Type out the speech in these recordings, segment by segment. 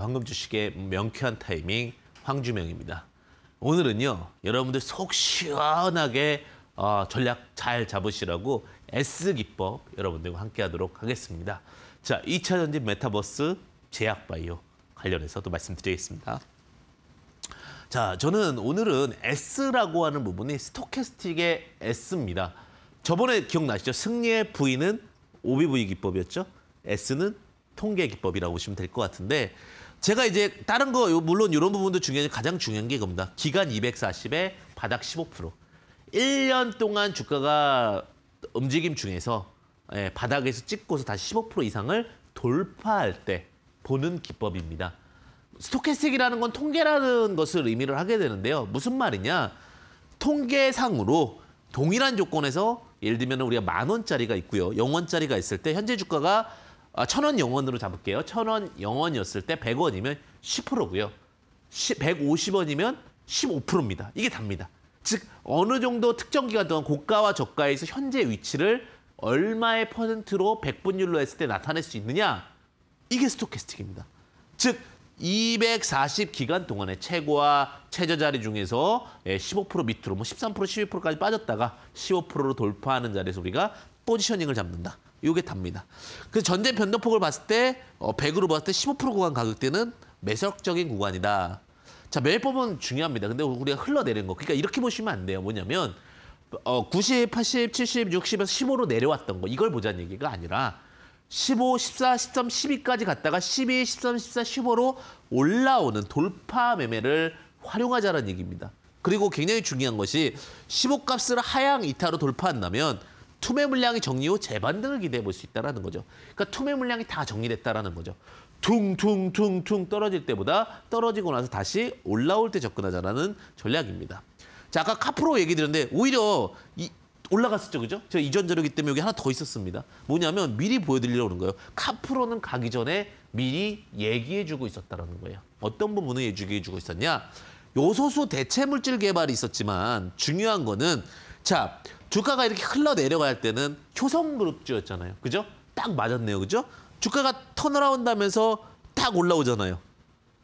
황금 주식의 명쾌한 타이밍 황주명입니다. 오늘은요 여러분들 속 시원하게 어, 전략 잘 잡으시라고 S 기법 여러분들과 함께하도록 하겠습니다. 자, 2차 전지 메타버스 제약 바이오 관련해서도 말씀드리겠습니다. 자, 저는 오늘은 S라고 하는 부분이 스토캐스틱의 S입니다. 저번에 기억나시죠? 승리의 V는 OBV 기법이었죠? S는 통계 기법이라고 보시면 될 것 같은데 제가 이제 다른 거 물론 이런 부분도 중요한 가장 중요한 게겁니다 기간 240에 바닥 15%. 1년 동안 주가가 움직임 중에서 예, 바닥에서 찍고서 다시 15% 이상을 돌파할 때 보는 기법입니다. 스토캐스틱이라는 건 통계라는 것을 의미를 하게 되는데요. 무슨 말이냐? 통계상으로 동일한 조건에서 예를 들면 우리가 만 원짜리가 있고요. 영원짜리가 있을 때 현재 주가가 아, 천원 영원으로 잡을게요. 천 원 영원이었을 때 백원이면 10%고요. 10, 150원이면 15%입니다. 이게 답니다. 즉 어느 정도 특정 기간 동안 고가와 저가에서 현재 위치를 얼마의 퍼센트로 백분율로 했을 때 나타낼 수 있느냐? 이게 스토캐스틱입니다. 즉 240기간 동안의 최고와 최저 자리 중에서 15% 예, 밑으로 뭐 13%, 12%까지 빠졌다가 15%로 돌파하는 자리에서 우리가 포지셔닝을 잡는다. 요게 답니다. 그 전제 변동폭을 봤을 때 어, 100으로 봤을 때 15% 구간 가격대는 매력적인 구간이다. 자, 매매법은 중요합니다. 근데 우리가 흘러내린 거. 그러니까 이렇게 보시면 안 돼요. 뭐냐면 어, 90, 80, 70, 60에서 15로 내려왔던 거. 이걸 보자는 얘기가 아니라 15, 14, 13, 12까지 갔다가 12, 13, 14, 15로 올라오는 돌파 매매를 활용하자는 얘기입니다. 그리고 굉장히 중요한 것이 15값을 하향 이탈로 돌파한다면 투매 물량이 정리 후 재반등을 기대해 볼 수 있다는 거죠. 그러니까 투매 물량이 다 정리됐다는 거죠. 퉁퉁퉁퉁 떨어질 때보다 떨어지고 나서 다시 올라올 때접근하자는 전략입니다. 자, 아까 카프로 얘기 드렸는데 오히려 이, 올라갔었죠, 그죠? 제가 이전 자료기 때문에 여기 하나 더 있었습니다. 뭐냐면 미리 보여드리려고 그런 거예요. 카프로는 가기 전에 미리 얘기해주고 있었다는 거예요. 어떤 부분을 얘기해주고 있었냐? 요소수 대체 물질 개발이 있었지만 중요한 거는 자, 주가가 이렇게 흘러 내려갈 때는 효성그룹주였잖아요. 그죠? 딱 맞았네요. 그죠? 주가가 턴어라운다면서 딱 올라오잖아요.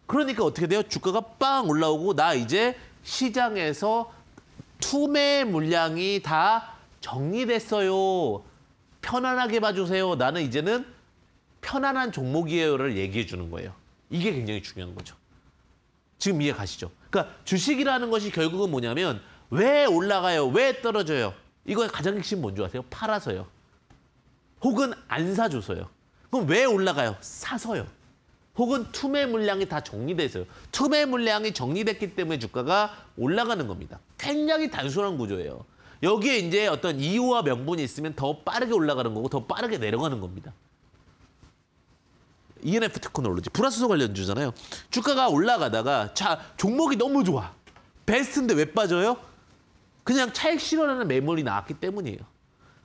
그러니까 어떻게 돼요? 주가가 빵 올라오고 나 이제 시장에서 투매 물량이 다 정리됐어요. 편안하게 봐주세요. 나는 이제는 편안한 종목이에요를 얘기해 주는 거예요. 이게 굉장히 중요한 거죠. 지금 이해 가시죠? 그러니까 주식이라는 것이 결국은 뭐냐면 왜 올라가요? 왜 떨어져요? 이거 가장 핵심 뭔지 아세요? 팔아서요. 혹은 안 사줘서요. 그럼 왜 올라가요? 사서요. 혹은 투매 물량이 다 정리돼서요. 투매 물량이 정리됐기 때문에 주가가 올라가는 겁니다. 굉장히 단순한 구조예요. 여기에 이제 어떤 이유와 명분이 있으면 더 빠르게 올라가는 거고 더 빠르게 내려가는 겁니다. ENF 테크놀로지 불화수소 관련주잖아요. 주가가 올라가다가 자 종목이 너무 좋아. 베스트인데 왜 빠져요? 그냥 차익 실현하는 매물이 나왔기 때문이에요.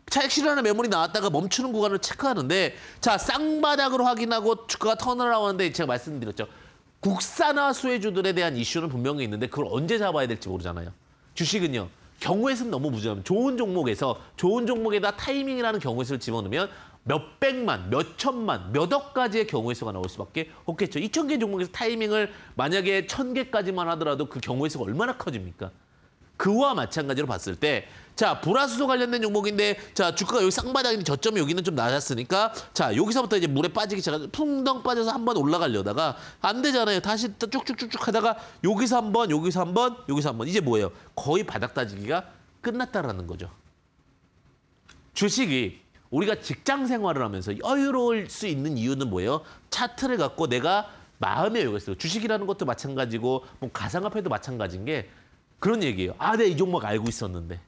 차익 실현하는 매물이 나왔다가 멈추는 구간을 체크하는데 자 쌍바닥으로 확인하고 주가가 널을라오는데 제가 말씀드렸죠. 국산화 수혜주들에 대한 이슈는 분명히 있는데 그걸 언제 잡아야 될지 모르잖아요. 주식은요. 경우의 수는 너무 무지하면 좋은 종목에서 좋은 종목에다 타이밍이라는 경우의 수를 집어넣으면 몇 백만, 몇 천만, 몇 억까지의 경우의 수가 나올 수밖에 없겠죠. 2천 개 종목에서 타이밍을 만약에 천 개까지만 하더라도 그 경우의 수가 얼마나 커집니까? 그와 마찬가지로 봤을 때 자, 불화수소 관련된 종목인데 자, 주가가 여기 쌍바닥인데 저점이 여기는 좀 낮았으니까 자, 여기서부터 이제 물에 빠지기 시작해서 풍덩 빠져서 한 번 올라가려다가 안 되잖아요. 다시 또 쭉쭉쭉쭉 하다가 여기서 한번 여기서 한번 여기서 한번 이제 뭐예요? 거의 바닥 다지기가 끝났다라는 거죠. 주식이 우리가 직장 생활을 하면서 여유로울 수 있는 이유는 뭐예요? 차트를 갖고 내가 마음에여유 있어요. 주식이라는 것도 마찬가지고 뭐 가상화폐도 마찬가지인 게 그런 얘기예요. 아, 내가 이 종목 알고 있었는데.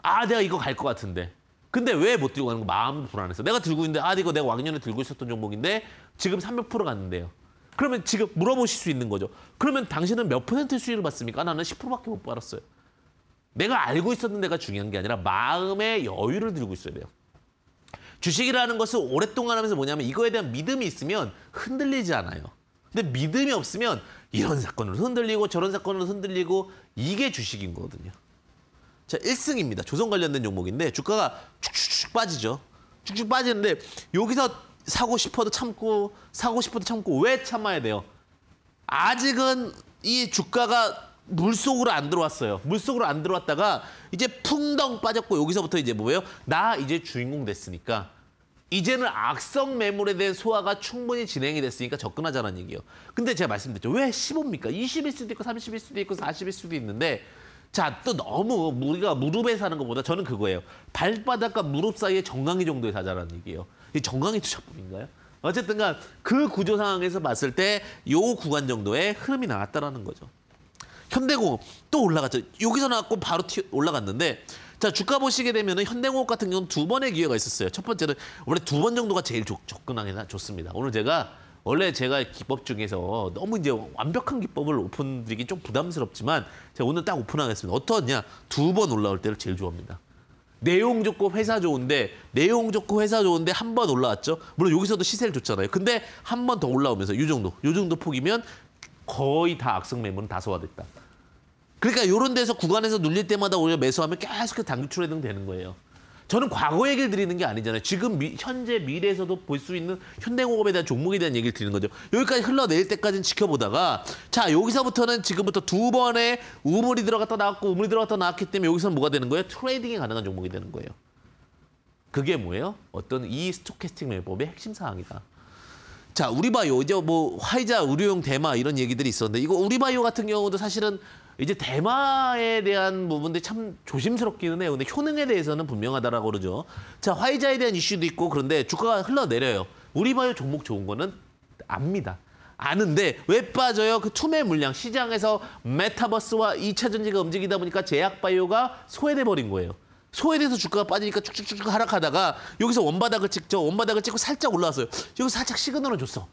아, 내가 이거 갈 것 같은데. 근데 왜 못 들고 가는 거 마음 도 불안해서. 내가 들고 있는데, 아, 이거 내가 왕년에 들고 있었던 종목인데 지금 300% 갔는데요. 그러면 지금 물어보실 수 있는 거죠. 그러면 당신은 몇 퍼센트 수익을 받습니까? 나는 10%밖에 못 받았어요. 내가 알고 있었는데가 중요한 게 아니라 마음의 여유를 들고 있어야 돼요. 주식이라는 것은 오랫동안 하면서 뭐냐면 이거에 대한 믿음이 있으면 흔들리지 않아요. 근데 믿음이 없으면 이런 사건으로 흔들리고 저런 사건으로 흔들리고 이게 주식인 거거든요. 자, 1승입니다. 조선 관련된 종목인데 주가가 쭉쭉쭉 빠지죠. 쭉쭉 빠지는데 여기서 사고 싶어도 참고 사고 싶어도 참고 왜 참아야 돼요? 아직은 이 주가가 물속으로 안 들어왔어요. 물속으로 안 들어왔다가 이제 풍덩 빠졌고 여기서부터 이제 뭐예요? 나 이제 주인공 됐으니까 이제는 악성 매물에 대한 소화가 충분히 진행이 됐으니까 접근하자는 얘기예요. 근데 제가 말씀드렸죠. 왜 15입니까? 20일 수도 있고 30일 수도 있고 40일 수도 있는데 자, 또 너무 우리가 무릎에 사는 것보다 저는 그거예요. 발바닥과 무릎 사이에 정강이 정도에 사자는 얘기예요. 이 정강이 투자법인가요? 어쨌든 간그 구조 상황에서 봤을 때요 구간 정도의 흐름이 나왔다라는 거죠. 현대공업 또 올라갔죠. 여기서 나왔고 바로 튀 올라갔는데 자 주가 보시게 되면 은 현대공업 같은 경우는 두 번의 기회가 있었어요. 첫 번째는 원래 두 번 정도가 제일 조, 접근하기 좋습니다. 오늘 제가 원래 제가 기법 중에서 너무 이제 완벽한 기법을 오픈드리기 좀 부담스럽지만 제가 오늘 딱 오픈하겠습니다. 어떠냐? 두 번 올라올 때를 제일 좋아합니다. 내용 좋고 회사 좋은데 내용 좋고 회사 좋은데 한 번 올라왔죠. 물론 여기서도 시세를 줬잖아요. 근데 한 번 더 올라오면서 이 정도, 이 정도 폭이면 거의 다 악성 매물은 다 소화됐다. 그러니까 이런 데서 구간에서 눌릴 때마다 오히려 매수하면 계속 단기 트레이 되는 거예요. 저는 과거 얘기를 드리는 게 아니잖아요. 지금 미, 현재 미래에서도 볼 수 있는 현대공업에 대한 종목에 대한 얘기를 드리는 거죠. 여기까지 흘러내릴 때까지는 지켜보다가 자 여기서부터는 지금부터 두 번의 우물이 들어갔다 나왔고 우물이 들어갔다 나왔기 때문에 여기서는 뭐가 되는 거예요? 트레이딩이 가능한 종목이 되는 거예요. 그게 뭐예요? 어떤 이 스토캐스팅 매법의 핵심 사항이다. 자, 우리바이오 이제 뭐 화이자, 의료용 대마 이런 얘기들이 있었는데 이거 우리바이오 같은 경우도 사실은 이제 대마에 대한 부분들이 참 조심스럽기는 해요. 근데 효능에 대해서는 분명하다라고 그러죠. 자, 화이자에 대한 이슈도 있고 그런데 주가가 흘러내려요. 우리바이오 종목 좋은 거는 압니다. 아는데 왜 빠져요? 그 투매 물량 시장에서 메타버스와 이차 전지가 움직이다 보니까 제약바이오가 소외돼 버린 거예요. 소외돼서 주가가 빠지니까 쭉쭉쭉 하락하다가 여기서 원바닥을 찍죠. 원바닥을 찍고 살짝 올라왔어요. 여기 살짝 시그널을 줬어.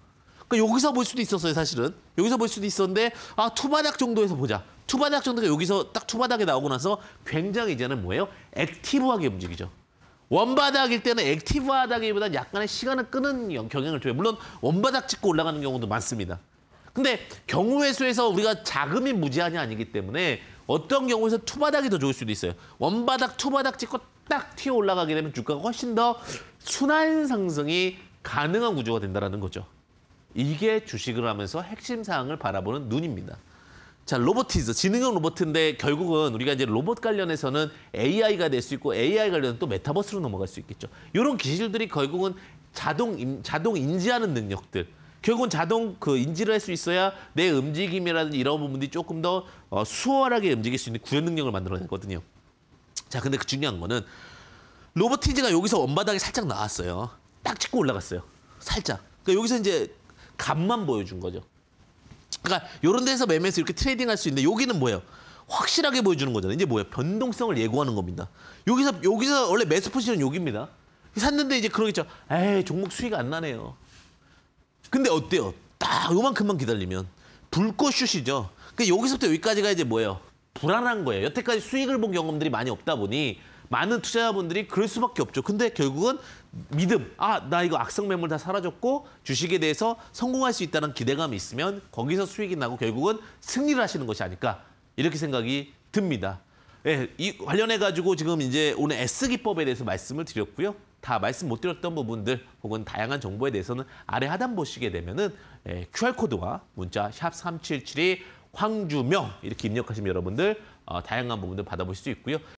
그러니까 여기서 볼 수도 있었어요, 사실은. 여기서 볼 수도 있었는데 아, 투바닥 정도에서 보자. 투바닥 정도가 여기서 딱 투바닥에 나오고 나서 굉장히 이제는 뭐예요? 액티브하게 움직이죠. 원바닥일 때는 액티브하다기보다는 약간의 시간을 끄는 경향을 줘요. 물론 원바닥 찍고 올라가는 경우도 많습니다. 근데 경우의 수에서 우리가 자금이 무제한이 아니기 때문에 어떤 경우에서 투바닥이 더 좋을 수도 있어요. 원바닥, 투바닥 찍고 딱 튀어 올라가게 되면 주가가 훨씬 더 순환 상승이 가능한 구조가 된다는 거죠. 이게 주식을 하면서 핵심 사항을 바라보는 눈입니다. 자, 로보티즈, 지능형 로봇인데 결국은 우리가 이제 로봇 관련해서는 AI가 될 수 있고 AI 관련은 또 메타버스로 넘어갈 수 있겠죠. 이런 기술들이 결국은 자동 인, 자동 인지하는 능력들. 결국은 자동 그 인지를 할 수 있어야 내 움직임이라든지 이런 부분들이 조금 더 어, 수월하게 움직일 수 있는 구현 능력을 만들어내거든요. 자, 근데 그 중요한 거는 로보티즈가 여기서 원바닥에 살짝 나왔어요. 딱 찍고 올라갔어요. 살짝. 그러니까 여기서 이제 감만 보여준 거죠. 그러니까 이런 데서 매매해서 이렇게 트레이딩할 수 있는데 여기는 뭐예요? 확실하게 보여주는 거잖아요. 이제 뭐예요? 변동성을 예고하는 겁니다. 여기서 여기서 원래 매수 포지션 여기입니다. 샀는데 이제 그러겠죠. 에이 종목 수익 안 나네요. 근데 어때요? 딱 요만큼만 기다리면 불꽃슛이죠. 그러니까 여기서부터 여기까지가 이제 뭐예요? 불안한 거예요. 여태까지 수익을 본 경험들이 많이 없다 보니 많은 투자자분들이 그럴 수밖에 없죠. 근데 결국은 믿음, 아, 나 이거 악성 매물 다 사라졌고 주식에 대해서 성공할 수 있다는 기대감이 있으면 거기서 수익이 나고 결국은 승리를 하시는 것이 아닐까 이렇게 생각이 듭니다. 예, 이 관련해 가지고 지금 이제 오늘 S기법에 대해서 말씀을 드렸고요. 다 말씀 못 드렸던 부분들 혹은 다양한 정보에 대해서는 아래 하단 보시게 되면은 에, 예, QR코드와 문자 샵 377이 황주명 이렇게 입력하시면 여러분들 어, 다양한 부분들 받아보실 수 있고요.